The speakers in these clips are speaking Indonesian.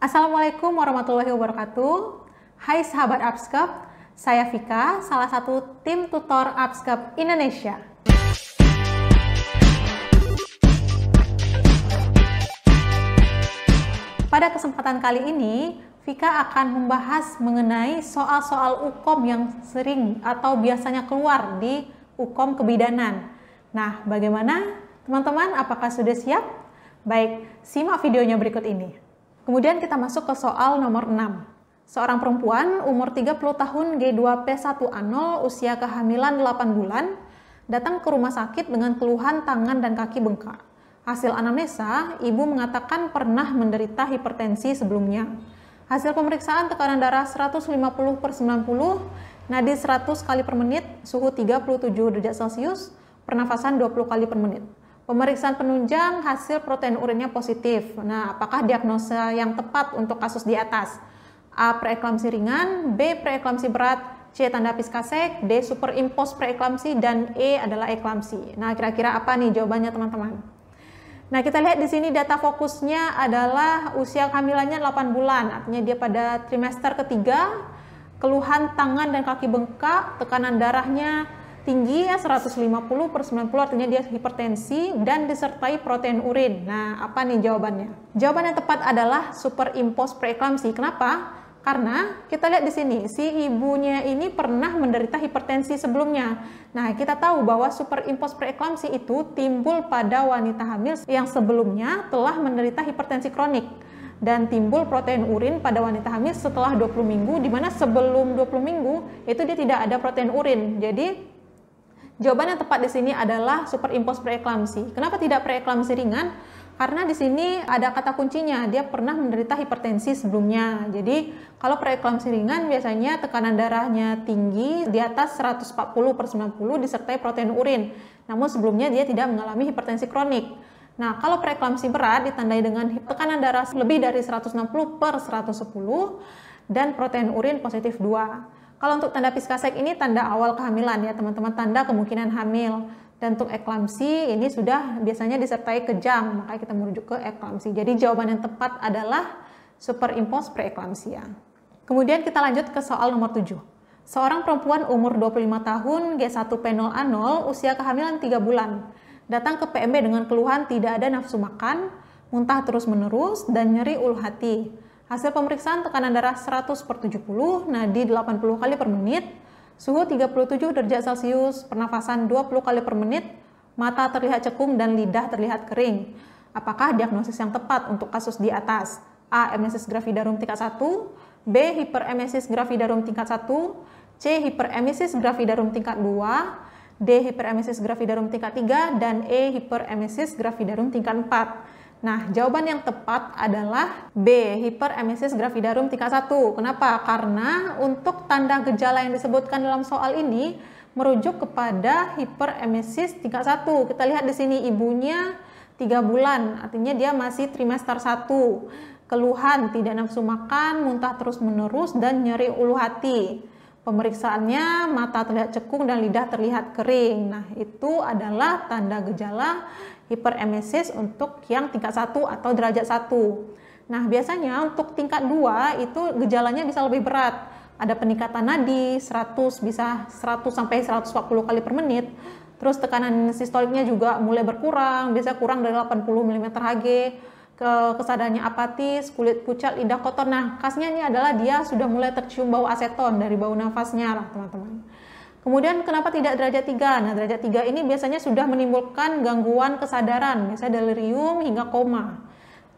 Assalamualaikum warahmatullahi wabarakatuh. Hai sahabat Upscape, saya Vika, salah satu tim tutor Upscape Indonesia. Pada kesempatan kali ini, Vika akan membahas mengenai soal-soal UKOM yang sering atau biasanya keluar di UKOM kebidanan. Nah, bagaimana teman-teman? Apakah sudah siap? Baik, simak videonya berikut ini. Kemudian kita masuk ke soal nomor 6. Seorang perempuan umur 30 tahun G2P1A0 usia kehamilan 8 bulan datang ke rumah sakit dengan keluhan tangan dan kaki bengkak. Hasil anamnesa, ibu mengatakan pernah menderita hipertensi sebelumnya. Hasil pemeriksaan tekanan darah 150 per 90, nadi 100 kali per menit, suhu 37 derajat Celcius, pernafasan 20 kali per menit. Pemeriksaan penunjang hasil protein urinnya positif. Nah, apakah diagnosa yang tepat untuk kasus di atas? A. Preeklamsi ringan, B. Preeklamsi berat, C. Tanda piskasek, D. Superimpos preeklamsi, dan E adalah eklamsi. Nah, kira-kira apa nih jawabannya teman-teman? Nah, kita lihat di sini data fokusnya adalah usia kehamilannya 8 bulan, artinya dia pada trimester ketiga, keluhan tangan dan kaki bengkak, tekanan darahnya tinggi ya 150 per 90 artinya dia hipertensi dan disertai protein urin. Nah, apa nih jawabannya? Jawaban yang tepat adalah superimpos preeklamsi. Kenapa? Karena kita lihat di sini, si ibunya ini pernah menderita hipertensi sebelumnya. Nah, kita tahu bahwa superimpos preeklamsi itu timbul pada wanita hamil yang sebelumnya telah menderita hipertensi kronik dan timbul protein urin pada wanita hamil setelah 20 minggu di mana sebelum 20 minggu itu dia tidak ada protein urin. Jadi Jawaban yang tepat di sini adalah superimpos preeklamsi. Kenapa tidak preeklamsi ringan? Karena di sini ada kata kuncinya, dia pernah menderita hipertensi sebelumnya. Jadi kalau preeklamsi ringan biasanya tekanan darahnya tinggi di atas 140 per 90 disertai protein urin. Namun sebelumnya dia tidak mengalami hipertensi kronik. Nah, kalau preeklamsi berat ditandai dengan tekanan darah lebih dari 160 per 110 dan protein urin positif 2. Kalau untuk tanda piskasek ini tanda awal kehamilan ya teman-teman, tanda kemungkinan hamil. Dan untuk eklamsi ini sudah biasanya disertai kejang, makanya kita merujuk ke eklamsi. Jadi jawaban yang tepat adalah superimpos preeklamsia. Kemudian kita lanjut ke soal nomor 7. Seorang perempuan umur 25 tahun G1P0A0 usia kehamilan 3 bulan datang ke PMB dengan keluhan tidak ada nafsu makan, muntah terus-menerus, dan nyeri ulu hati. Hasil pemeriksaan tekanan darah 100 per 70, nadi 80 kali per menit, suhu 37 derajat Celcius, pernafasan 20 kali per menit, mata terlihat cekung dan lidah terlihat kering. Apakah diagnosis yang tepat untuk kasus di atas? A. Emesis gravidarum tingkat 1, B. Hiperemesis gravidarum tingkat 1, C. Hiperemesis gravidarum tingkat 2, D. Hiperemesis gravidarum tingkat 3, dan E. Hiperemesis gravidarum tingkat 4. Nah, jawaban yang tepat adalah B, hiperemesis gravidarum tingkat 1. Kenapa? Karena untuk tanda gejala yang disebutkan dalam soal ini merujuk kepada hiperemesis tingkat 1. Kita lihat di sini ibunya 3 bulan, artinya dia masih trimester 1. Keluhan tidak nafsu makan, muntah terus-menerus dan nyeri ulu hati. Pemeriksaannya mata terlihat cekung dan lidah terlihat kering. Nah, itu adalah tanda gejala hiperemesis untuk yang tingkat 1 atau derajat 1. Nah, biasanya untuk tingkat 2 itu gejalanya bisa lebih berat. Ada peningkatan nadi 100 bisa 100 sampai 140 kali per menit. Terus tekanan sistoliknya juga mulai berkurang, bisa kurang dari 80 mmHg ke kesadarannya apatis, kulit pucat, lidah kotor. Nah, khasnya ini adalah dia sudah mulai tercium bau aseton dari bau nafasnya lah, teman-teman. Kemudian kenapa tidak derajat 3? Nah, derajat 3 ini biasanya sudah menimbulkan gangguan kesadaran, biasanya delirium hingga koma.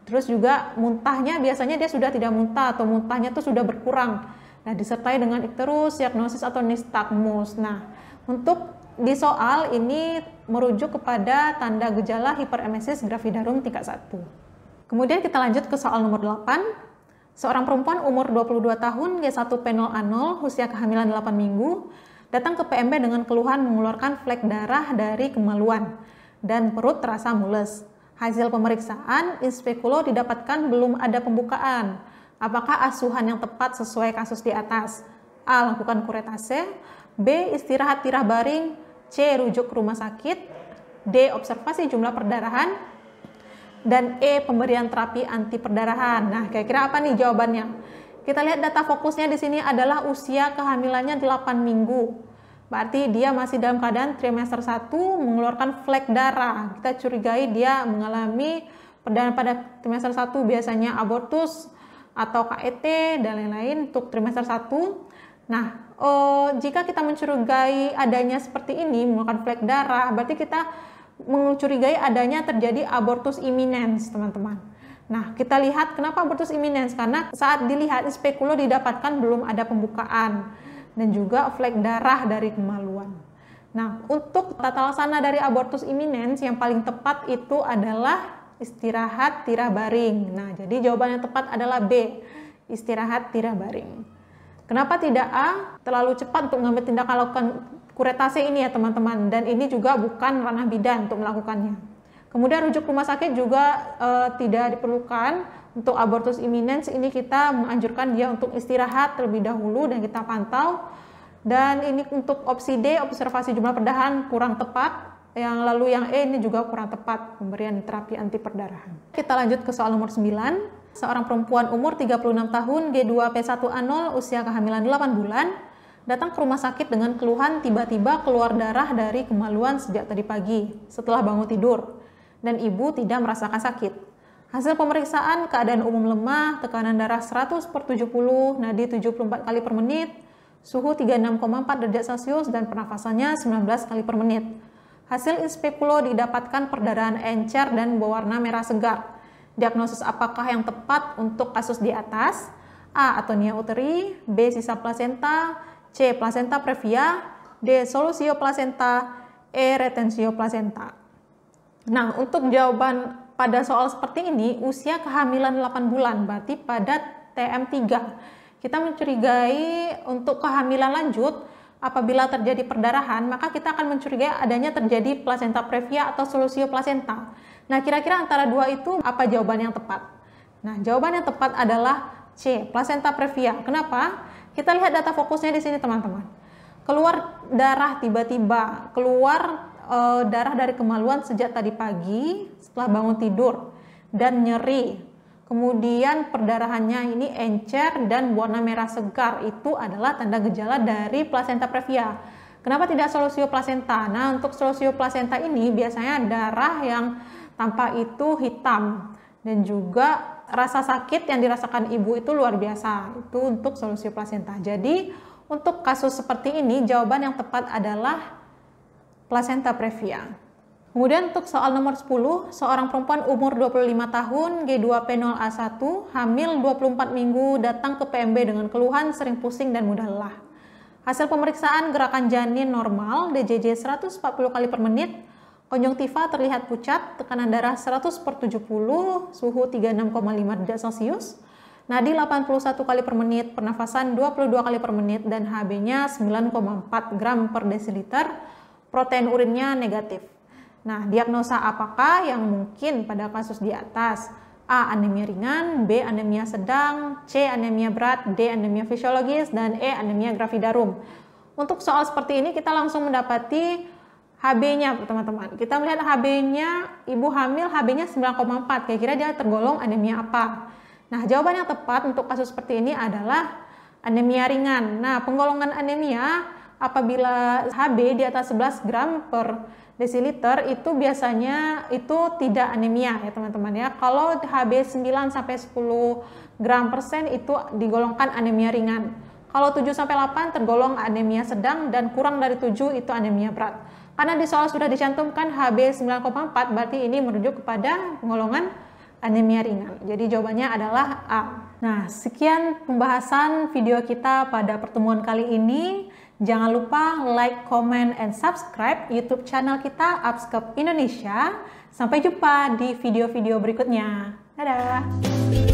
Terus juga muntahnya biasanya dia sudah tidak muntah atau muntahnya itu sudah berkurang. Nah, disertai dengan ikterus, diagnosis atau nystagmus. Nah, untuk di soal ini merujuk kepada tanda gejala hiperemesis gravidarum tingkat 1. Kemudian kita lanjut ke soal nomor 8. Seorang perempuan umur 22 tahun g 1 p 0 usia kehamilan 8 minggu datang ke PMB dengan keluhan mengeluarkan flek darah dari kemaluan dan perut terasa mules. Hasil pemeriksaan inspekulo didapatkan belum ada pembukaan. Apakah asuhan yang tepat sesuai kasus di atas? A. Lakukan kuretase B. Istirahat tirah baring C. Rujuk ke rumah sakit D. Observasi jumlah perdarahan dan E pemberian terapi anti perdarahan. Nah, kira-kira apa nih jawabannya? Kita lihat data fokusnya di sini adalah usia kehamilannya 8 minggu. Berarti dia masih dalam keadaan trimester 1 mengeluarkan flek darah. Kita curigai dia mengalami perdarahan pada trimester 1 biasanya abortus atau KET dan lain-lain untuk trimester 1. Nah, oh, jika kita mencurigai adanya seperti ini mengeluarkan flek darah, berarti kita mencurigai adanya terjadi abortus imminens, teman-teman. Nah, kita lihat kenapa abortus imminens karena saat dilihat spekulo didapatkan belum ada pembukaan dan juga flek darah dari kemaluan. Nah, untuk tata laksana dari abortus imminens yang paling tepat itu adalah istirahat tirah baring. Nah, jadi jawaban yang tepat adalah B, istirahat tirah baring. Kenapa tidak A? Terlalu cepat untuk mengambil tindakan lakukan kuretase ini ya teman-teman dan ini juga bukan ranah bidan untuk melakukannya. Kemudian rujuk rumah sakit juga e, tidak diperlukan untuk abortus imminens ini kita menganjurkan dia untuk istirahat terlebih dahulu dan kita pantau dan ini untuk opsi D observasi jumlah perdahan kurang tepat yang lalu yang E ini juga kurang tepat pemberian terapi anti perdarahan. Kita lanjut ke soal nomor 9. Seorang perempuan umur 36 tahun G2P1A0 usia kehamilan 8 bulan datang ke rumah sakit dengan keluhan tiba-tiba keluar darah dari kemaluan sejak tadi pagi setelah bangun tidur, dan ibu tidak merasakan sakit. Hasil pemeriksaan keadaan umum lemah, tekanan darah 100 per 70, nadi 74 kali per menit, suhu 36,4 derajat Celcius, dan pernafasannya 19 kali per menit. Hasil inspekulo didapatkan perdarahan encer dan berwarna merah segar. Diagnosis apakah yang tepat untuk kasus di atas? A. Atonia uteri, B. Sisa plasenta, C. Placenta previa D. Solusio placenta E. Retensio placenta Nah, untuk jawaban pada soal seperti ini, usia kehamilan 8 bulan, berarti pada TM3. Kita mencurigai untuk kehamilan lanjut, apabila terjadi perdarahan, maka kita akan mencurigai adanya terjadi placenta previa atau solusio placenta. Nah, kira-kira antara dua itu apa jawaban yang tepat? Nah, jawaban yang tepat adalah C, placenta previa. Kenapa? Kita lihat data fokusnya di sini teman-teman. Keluar darah tiba-tiba, keluar e, darah dari kemaluan sejak tadi pagi setelah bangun tidur dan nyeri. Kemudian perdarahannya ini encer dan warna merah segar itu adalah tanda gejala dari placenta previa. Kenapa tidak solusio placenta? Nah, untuk solusio placenta ini biasanya darah yang tampak itu hitam dan juga rasa sakit yang dirasakan ibu itu luar biasa. Itu untuk solusi plasenta. Jadi untuk kasus seperti ini jawaban yang tepat adalah plasenta previa. Kemudian untuk soal nomor 10, seorang perempuan umur 25 tahun, G2P0A1, hamil 24 minggu, datang ke PMB dengan keluhan sering pusing dan mudah lelah. Hasil pemeriksaan gerakan janin normal, DJJ 140 kali per menit, Konjungtiva terlihat pucat, tekanan darah 100 per 70, suhu 36,5 derajat Celcius, nadi 81 kali per menit, pernafasan 22 kali per menit, dan HB-nya 9,4 gram per desiliter, protein urinnya negatif. Nah, diagnosa apakah yang mungkin pada kasus di atas? A. Anemia ringan, B. Anemia sedang, C. Anemia berat, D. Anemia fisiologis, dan E. Anemia gravidarum. Untuk soal seperti ini kita langsung mendapati HB-nya teman-teman. Kita melihat HB-nya ibu hamil HB-nya 9,4. Kira-kira dia tergolong anemia apa? Nah, jawaban yang tepat untuk kasus seperti ini adalah anemia ringan. Nah, penggolongan anemia apabila HB di atas 11 gram per desiliter itu biasanya itu tidak anemia ya teman-teman ya. Kalau HB 9 sampai 10 gram persen itu digolongkan anemia ringan. Kalau 7 sampai 8 tergolong anemia sedang dan kurang dari 7 itu anemia berat. Karena di soal sudah dicantumkan Hb 9,4 berarti ini merujuk kepada pengolongan anemia ringan. Jadi jawabannya adalah A. Nah, sekian pembahasan video kita pada pertemuan kali ini. Jangan lupa like, comment, and subscribe YouTube channel kita Upscope Indonesia. Sampai jumpa di video-video berikutnya. Dadah!